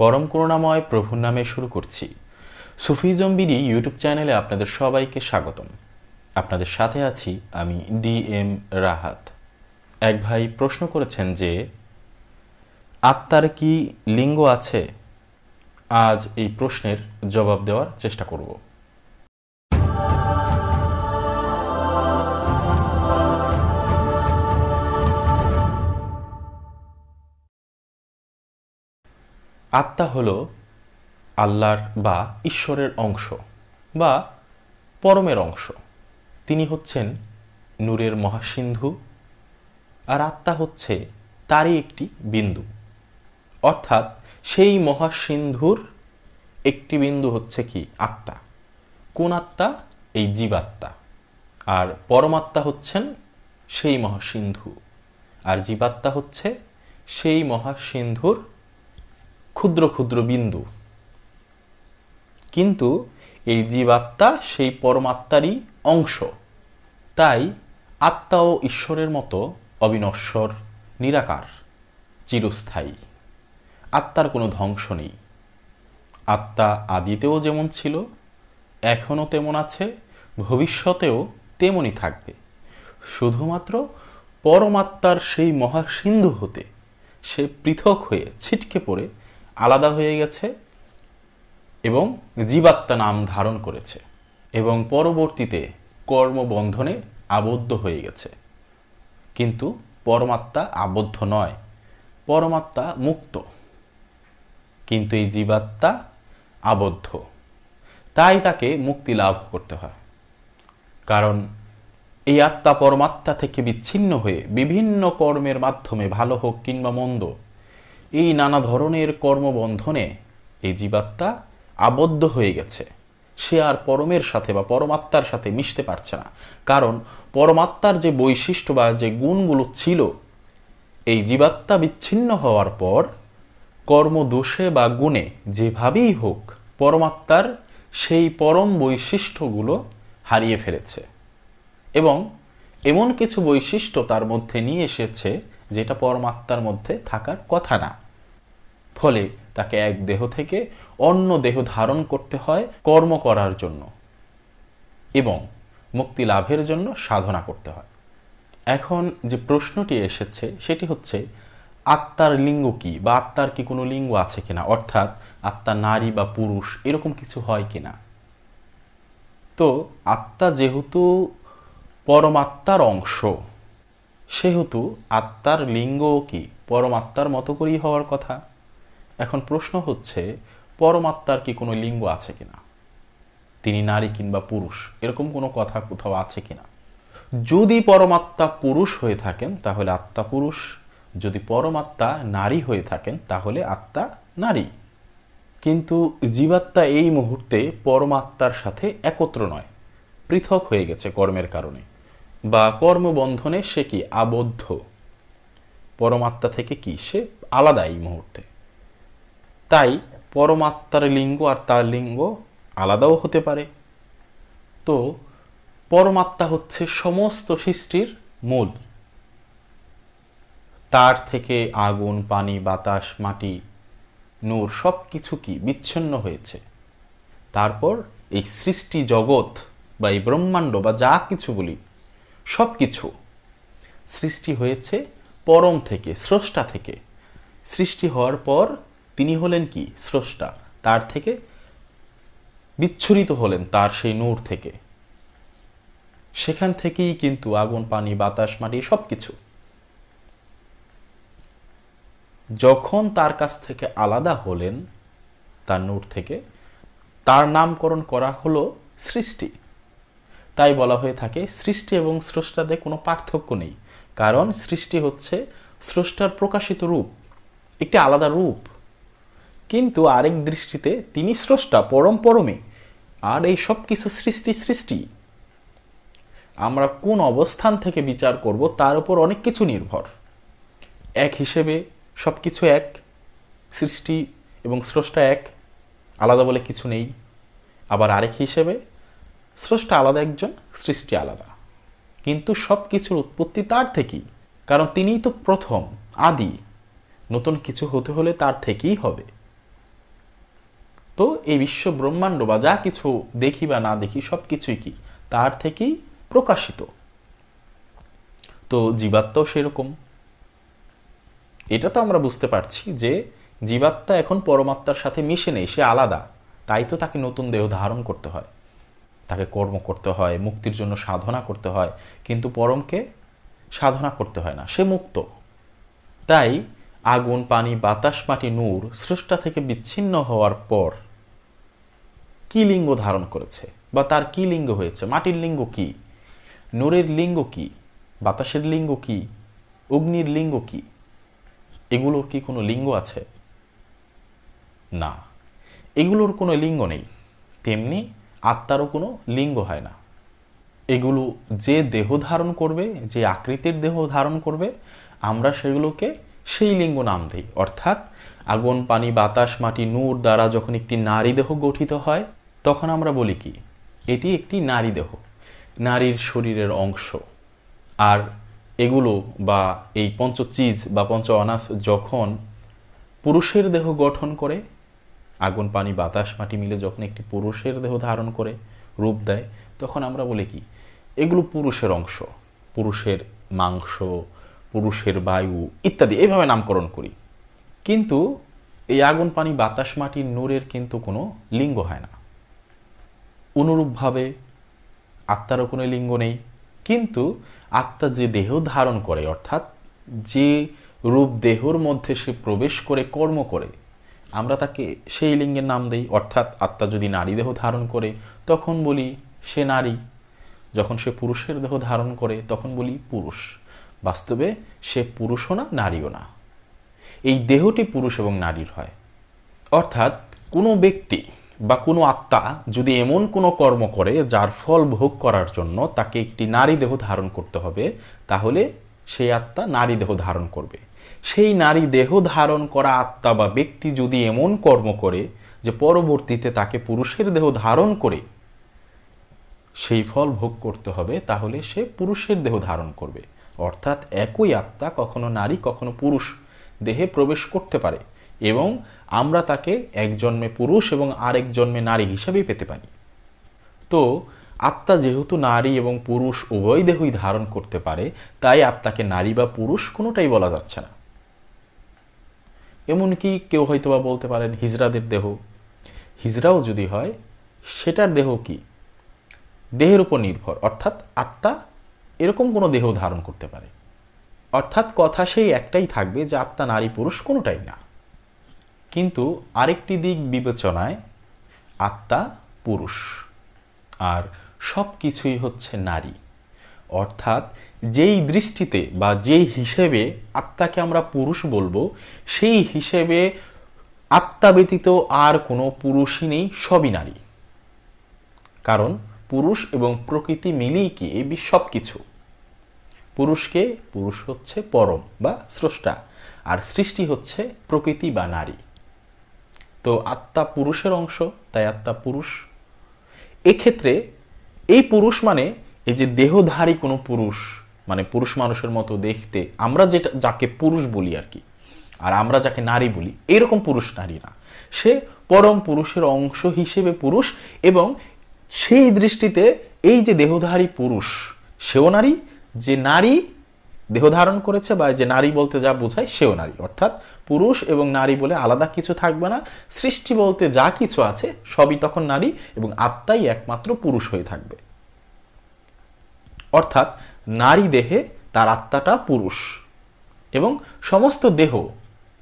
পরম করুণাময় প্রভুর নামে শুরু করছি সুফিজম বিডি ইউটিউব চ্যানেলে আপনাদের সবাইকে স্বাগতম আপনাদের সাথে আছি আমি ডি এম রাহাত এক ভাই প্রশ্ন করেছেন যে আত্মার কি লিঙ্গ আছে আজ এই প্রশ্নের জবাব দেওয়ার চেষ্টা করব আত্মা হল আল্লাহর বা ঈশ্বরের অংশ বা পরমের অংশ তিনি হচ্ছেন নূরের মহাসিন্ধু আর আত্মা হচ্ছে তারই একটি বিন্দু অর্থাৎ সেই মহাসিন্ধুর একটি বিন্দু হচ্ছে কি আত্মা কোন আত্মা এই জীবাত্মা আর পরমাত্মা হচ্ছেন সেই মহাসিন্ধু আর জীবাত্মা হচ্ছে সেই মহাসিন্ধুর ক্ষুদ্র ক্ষুদ্র বিন্দু কিন্তু এই জীবাত্মা সেই পরমাত্মারই অংশ তাই আত্মা ও ঈশ্বরের মতো অবিনশ্বর নিরাকার চিরস্থায়ী আত্মার কোনো ধ্বংস নেই আত্মা আদিতেও যেমন ছিল এখনও তেমন আছে ভবিষ্যতেও তেমনই থাকবে শুধুমাত্র পরমাত্মার সেই মহাসিন্ধু হতে সে পৃথক হয়ে ছিটকে পড়ে আলাদা হয়ে গেছে এবং জীবাত্মা নাম ধারণ করেছে এবং পরবর্তীতে কর্মবন্ধনে আবদ্ধ হয়ে গেছে কিন্তু পরমাত্মা আবদ্ধ নয় পরমাত্মা মুক্ত কিন্তু এই জীবাত্মা আবদ্ধ তাই তাকে মুক্তি লাভ করতে হয় কারণ এই আত্মা পরমাত্মা থেকে বিচ্ছিন্ন হয়ে বিভিন্ন কর্মের মাধ্যমে ভালো হোক কিংবা মন্দ এই নানা ধরনের কর্মবন্ধনে এই জীবাত্মা আবদ্ধ হয়ে গেছে সে আর পরমের সাথে বা পরমাত্মার সাথে মিশতে পারছে না কারণ পরমাত্মার যে বৈশিষ্ট্য বা যে গুণগুলো ছিল এই জীবাত্মা বিচ্ছিন্ন হওয়ার পর কর্মদোষে বা গুণে যেভাবেই হোক পরমাত্মার সেই পরম বৈশিষ্ট্যগুলো হারিয়ে ফেলেছে এবং এমন কিছু বৈশিষ্ট্য তার মধ্যে নিয়ে এসেছে যেটা পরমাত্মার মধ্যে থাকার কথা না ফলে তাকে এক দেহ থেকে অন্য দেহ ধারণ করতে হয় কর্ম করার জন্য এবং মুক্তি লাভের জন্য সাধনা করতে হয় এখন যে প্রশ্নটি এসেছে সেটি হচ্ছে আত্মার লিঙ্গ কি বা আত্মার কি কোনো লিঙ্গ আছে কিনা অর্থাৎ আত্মা নারী বা পুরুষ এরকম কিছু হয় কিনা তো আত্মা যেহেতু পরমাত্মার অংশ সেহেতু আত্মার লিঙ্গও কি পরমাত্মার মতো করেই হওয়ার কথা এখন প্রশ্ন হচ্ছে পরমাত্মার কি কোনো লিঙ্গ আছে কিনা তিনি নারী কিংবা পুরুষ এরকম কোনো কথা কোথাও আছে কিনা যদি পরমাত্মা পুরুষ হয়ে থাকেন তাহলে আত্মা পুরুষ যদি পরমাত্মা নারী হয়ে থাকেন তাহলে আত্মা নারী কিন্তু জীবাত্মা এই মুহূর্তে পরমাত্মার সাথে একত্র নয় পৃথক হয়ে গেছে কর্মের কারণে বা কর্মবন্ধনে সে কি আবদ্ধ পরমাত্মা থেকে কি সে আলাদা এই মুহূর্তে তাই পরমাত্মার লিঙ্গ আর তার লিঙ্গ আলাদাও হতে পারে তো পরমাত্মা হচ্ছে সমস্ত সৃষ্টির মূল তার থেকে আগুন পানি বাতাস মাটি নূর সব কিছু কি বিচ্ছিন্ন হয়েছে তারপর এই সৃষ্টি জগৎ বা এই ব্রহ্মাণ্ড বা যা কিছু বলি সব কিছু সৃষ্টি হয়েছে পরম থেকে স্রষ্টা থেকে সৃষ্টি হওয়ার পর তিনি হলেন কি স্রষ্টা তার থেকে বিচ্ছুরিত হলেন তার সেই নূর থেকে সেখান থেকেই কিন্তু আগুন পানি বাতাস মাটি সব কিছু যখন তার কাছ থেকে আলাদা হলেন তার নূর থেকে তার নামকরণ করা হলো সৃষ্টি তাই বলা হয়ে থাকে সৃষ্টি এবং স্রষ্টাতে কোনো পার্থক্য নেই কারণ সৃষ্টি হচ্ছে স্রষ্টার প্রকাশিত রূপ একটি আলাদা রূপ কিন্তু আরেক দৃষ্টিতে তিনি স্রষ্টা পরম পরমে আর এই সব কিছু সৃষ্টি সৃষ্টি আমরা কোন অবস্থান থেকে বিচার করব তার উপর অনেক কিছু নির্ভর এক হিসেবে সব কিছু এক সৃষ্টি এবং স্রষ্টা এক আলাদা বলে কিছু নেই আবার আরেক হিসেবে স্রষ্টা আলাদা একজন সৃষ্টি আলাদা কিন্তু সব কিছুর উৎপত্তি তার থেকেই কারণ তিনিই তো প্রথম আদি নতুন কিছু হতে হলে তার থেকেই হবে তো এই বিশ্ব ব্রহ্মাণ্ড বা যা কিছু দেখি বা না দেখি সব কিছুই কি তার থেকেই প্রকাশিত তো জীবাত্মাও সেরকম এটা তো আমরা বুঝতে পারছি যে জীবাত্মা এখন পরমাত্মার সাথে মিশে নেই সে আলাদা তাই তো তাকে নতুন দেহ ধারণ করতে হয় তাকে কর্ম করতে হয় মুক্তির জন্য সাধনা করতে হয় কিন্তু পরমকে সাধনা করতে হয় না সে মুক্ত তাই আগুন পানি বাতাস মাটি নূর স্রষ্টা থেকে বিচ্ছিন্ন হওয়ার পর কি লিঙ্গ ধারণ করেছে বা তার কি লিঙ্গ হয়েছে মাটির লিঙ্গ কি নূরের লিঙ্গ কি বাতাসের লিঙ্গ কি অগ্নির লিঙ্গ কি এগুলোর কি কোনো লিঙ্গ আছে না এগুলোর কোনো লিঙ্গ নেই তেমনি আত্মারও কোনো লিঙ্গ হয় না এগুলো যে দেহ ধারণ করবে যে আকৃতির দেহ ধারণ করবে আমরা সেগুলোকে সেই লিঙ্গ নাম দিই অর্থাৎ আগুন পানি বাতাস মাটি নূর দ্বারা যখন একটি নারী দেহ গঠিত হয় তখন আমরা বলি কি এটি একটি নারী দেহ নারীর শরীরের অংশ আর এগুলো বা এই পঞ্চ চিজ বা পঞ্চ অনাস যখন পুরুষের দেহ গঠন করে আগুন পানি বাতাস মাটি মিলে যখন একটি পুরুষের দেহ ধারণ করে রূপ দেয় তখন আমরা বলি কি এগুলো পুরুষের অংশ পুরুষের মাংস পুরুষের বায়ু ইত্যাদি এইভাবে নামকরণ করি কিন্তু এই আগুন পানি বাতাস মাটির নূরের কিন্তু কোনো লিঙ্গ হয় না অনুরূপভাবে আত্মারও কোনো লিঙ্গ নেই কিন্তু আত্মা যে দেহ ধারণ করে অর্থাৎ যে রূপ দেহর মধ্যে সে প্রবেশ করে কর্ম করে আমরা তাকে সেই লিঙ্গের নাম দেই অর্থাৎ আত্মা যদি নারী দেহ ধারণ করে তখন বলি সে নারী যখন সে পুরুষের দেহ ধারণ করে তখন বলি পুরুষ বাস্তবে সে পুরুষও না নারীও না এই দেহটি পুরুষ এবং নারীর হয় অর্থাৎ কোনো ব্যক্তি বা কোনো আত্মা যদি এমন কোনো কর্ম করে যার ফল ভোগ করার জন্য তাকে একটি নারী দেহ ধারণ করতে হবে তাহলে সেই আত্মা নারী দেহ ধারণ করবে সেই নারী দেহ ধারণ করা আত্মা বা ব্যক্তি যদি এমন কর্ম করে যে পরবর্তীতে তাকে পুরুষের দেহ ধারণ করে সেই ফল ভোগ করতে হবে তাহলে সে পুরুষের দেহ ধারণ করবে অর্থাৎ একই আত্মা কখনো নারী কখনো পুরুষ দেহে প্রবেশ করতে পারে এবং আমরা তাকে এক জন্মে পুরুষ এবং আরেক জন্মে নারী হিসাবে পেতে পারি তো আত্মা যেহেতু নারী এবং পুরুষ উভয় দেহই ধারণ করতে পারে তাই আত্মাকে নারী বা পুরুষ কোনোটাই বলা যাচ্ছে না এমনকি কেউ হয়তোবা বলতে পারেন হিজরাদের দেহ হিজরাও যদি হয় সেটার দেহ কি দেহের উপর নির্ভর অর্থাৎ আত্মা এরকম কোনো দেহ ধারণ করতে পারে অর্থাৎ কথা সেই একটাই থাকবে যে আত্মা নারী পুরুষ কোনোটাই না কিন্তু আরেকটি দিক বিবেচনায় আত্মা পুরুষ আর সব কিছুই হচ্ছে নারী অর্থাৎ যেই দৃষ্টিতে বা যেই হিসেবে আত্মাকে আমরা পুরুষ বলবো সেই হিসেবে আত্মা ব্যতীত আর কোনো পুরুষই নেই সবই নারী কারণ পুরুষ এবং প্রকৃতি মিলিয়ে কি এই সব কিছু পুরুষকে পুরুষ হচ্ছে পরম বা স্রষ্টা আর সৃষ্টি হচ্ছে প্রকৃতি বা নারী তো আত্মা পুরুষের অংশ তাই আত্মা পুরুষ এক্ষেত্রে এই পুরুষ মানে এই যে দেহধারী কোনো পুরুষ মানে পুরুষ মানুষের মতো দেখতে আমরা যেটা যাকে পুরুষ বলি আর কি আর আমরা যাকে নারী বলি এরকম পুরুষ নারী না সে পরম পুরুষের অংশ হিসেবে পুরুষ এবং সেই দৃষ্টিতে এই যে দেহধারী পুরুষ সেও নারী যে নারী দেহ ধারণ করেছে বা যে নারী বলতে যা বোঝায় সেও নারী অর্থাৎ পুরুষ এবং নারী বলে আলাদা কিছু থাকবে না সৃষ্টি বলতে যা কিছু আছে সবই তখন নারী এবং আত্মাই একমাত্র পুরুষ হয়ে থাকবে অর্থাৎ নারী দেহে তার আত্মাটা পুরুষ এবং সমস্ত দেহ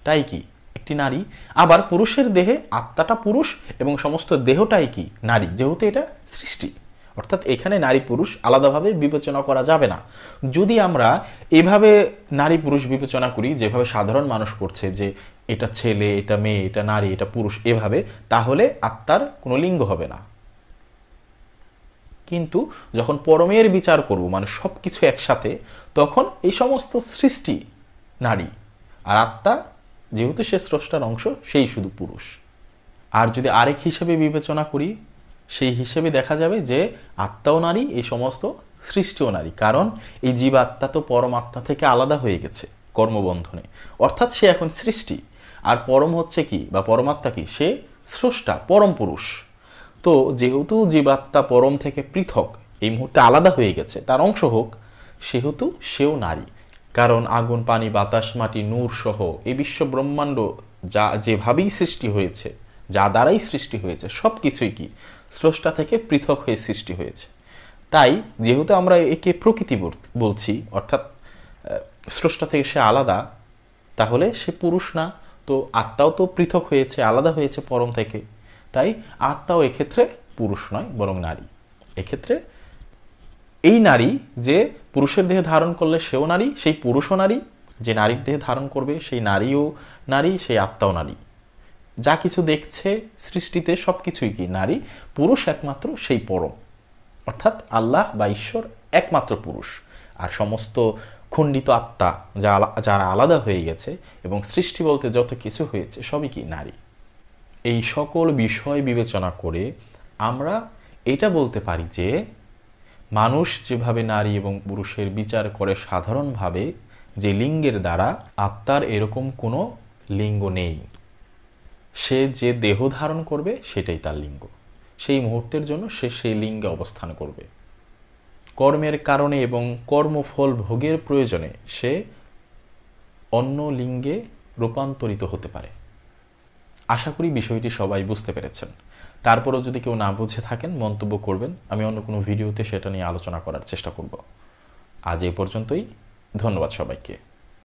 তাই কি একটি নারী আবার পুরুষের দেহে আত্মাটা পুরুষ এবং সমস্ত দেহটাই কি নারী যেহেতু এটা সৃষ্টি অর্থাৎ এখানে নারী পুরুষ আলাদাভাবে বিবেচনা করা যাবে না যদি আমরা এভাবে নারী পুরুষ বিবেচনা করি যেভাবে সাধারণ মানুষ করছে যে এটা ছেলে এটা মেয়ে এটা নারী এটা পুরুষ এভাবে তাহলে আত্মার কোনো লিঙ্গ হবে না কিন্তু যখন পরমের বিচার করব মানে সব কিছু একসাথে তখন এই সমস্ত সৃষ্টি নারী আর আত্মা যেহেতু সে স্রষ্টার অংশ সেই শুধু পুরুষ আর যদি আরেক হিসেবে বিবেচনা করি সেই হিসেবে দেখা যাবে যে আত্মাও নারী এই সমস্ত সৃষ্টিও নারী কারণ এই জীব আত্মা তো পরমাত্মা থেকে আলাদা হয়ে গেছে কর্মবন্ধনে অর্থাৎ সে এখন সৃষ্টি আর পরম হচ্ছে কি বা পরমাত্মা কি সে স্রষ্টা পরম পুরুষ তো যেহেতু জীবাত্মা পরম থেকে পৃথক এই মুহূর্তে আলাদা হয়ে গেছে তার অংশ হোক সেহেতু সেও নারী কারণ আগুন পানি বাতাস মাটি নূর সহ এই বিশ্ব ব্রহ্মাণ্ড যা যেভাবেই সৃষ্টি হয়েছে যা দ্বারাই সৃষ্টি হয়েছে সব কিছুই কি স্রষ্টা থেকে পৃথক হয়ে সৃষ্টি হয়েছে তাই যেহেতু আমরা একে প্রকৃতি বলছি অর্থাৎ স্রষ্টা থেকে সে আলাদা তাহলে সে পুরুষ না তো আত্মাও তো পৃথক হয়েছে আলাদা হয়েছে পরম থেকে তাই আত্মাও এক্ষেত্রে পুরুষ নয় বরং নারী এক্ষেত্রে এই নারী যে পুরুষের দেহে ধারণ করলে সেও নারী সেই পুরুষও নারী যে নারীর দেহে ধারণ করবে সেই নারীও নারী সেই আত্মাও নারী যা কিছু দেখছে সৃষ্টিতে সব কিছুই কি নারী পুরুষ একমাত্র সেই পরম অর্থাৎ আল্লাহ বা ঈশ্বর একমাত্র পুরুষ আর সমস্ত খণ্ডিত আত্মা যা যারা আলাদা হয়ে গেছে এবং সৃষ্টি বলতে যত কিছু হয়েছে সবই কি নারী এই সকল বিষয় বিবেচনা করে আমরা এটা বলতে পারি যে মানুষ যেভাবে নারী এবং পুরুষের বিচার করে সাধারণভাবে যে লিঙ্গের দ্বারা আত্মার এরকম কোনো লিঙ্গ নেই সে যে দেহ ধারণ করবে সেটাই তার লিঙ্গ সেই মুহূর্তের জন্য সে সেই লিঙ্গে অবস্থান করবে কর্মের কারণে এবং কর্মফল ভোগের প্রয়োজনে সে অন্য লিঙ্গে রূপান্তরিত হতে পারে আশা করি বিষয়টি সবাই বুঝতে পেরেছেন তারপরও যদি কেউ না বুঝে থাকেন মন্তব্য করবেন আমি অন্য কোনো ভিডিওতে সেটা নিয়ে আলোচনা করার চেষ্টা করব আজ এ পর্যন্তই ধন্যবাদ সবাইকে